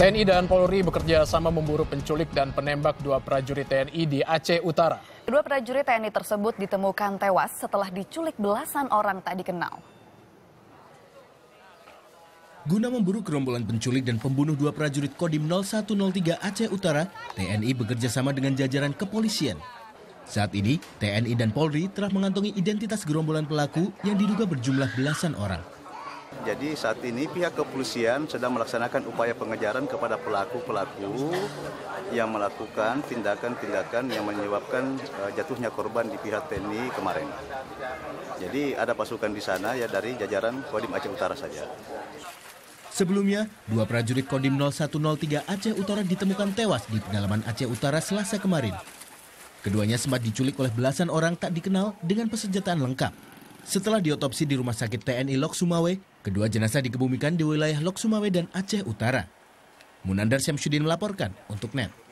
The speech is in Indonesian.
TNI dan Polri bekerja sama memburu penculik dan penembak dua prajurit TNI di Aceh Utara. Kedua prajurit TNI tersebut ditemukan tewas setelah diculik belasan orang tak dikenal. Guna memburu gerombolan penculik dan pembunuh dua prajurit Kodim 0103 Aceh Utara, TNI bekerja sama dengan jajaran kepolisian. Saat ini, TNI dan Polri telah mengantongi identitas gerombolan pelaku yang diduga berjumlah belasan orang. Jadi saat ini pihak kepolisian sedang melaksanakan upaya pengejaran kepada pelaku-pelaku yang melakukan tindakan-tindakan yang menyebabkan eh, jatuhnya korban di pihak TNI kemarin. Jadi ada pasukan di sana ya dari jajaran Kodim Aceh Utara saja. Sebelumnya, dua prajurit Kodim 0103 Aceh Utara ditemukan tewas di pedalaman Aceh Utara Selasa kemarin. Keduanya sempat diculik oleh belasan orang tak dikenal dengan persenjataan lengkap setelah diotopsi di Rumah Sakit TNI Lok Sumawe, kedua jenazah dikebumikan di wilayah Lok Sumawe dan Aceh Utara. Munandar Syamsuddin melaporkan untuk NET.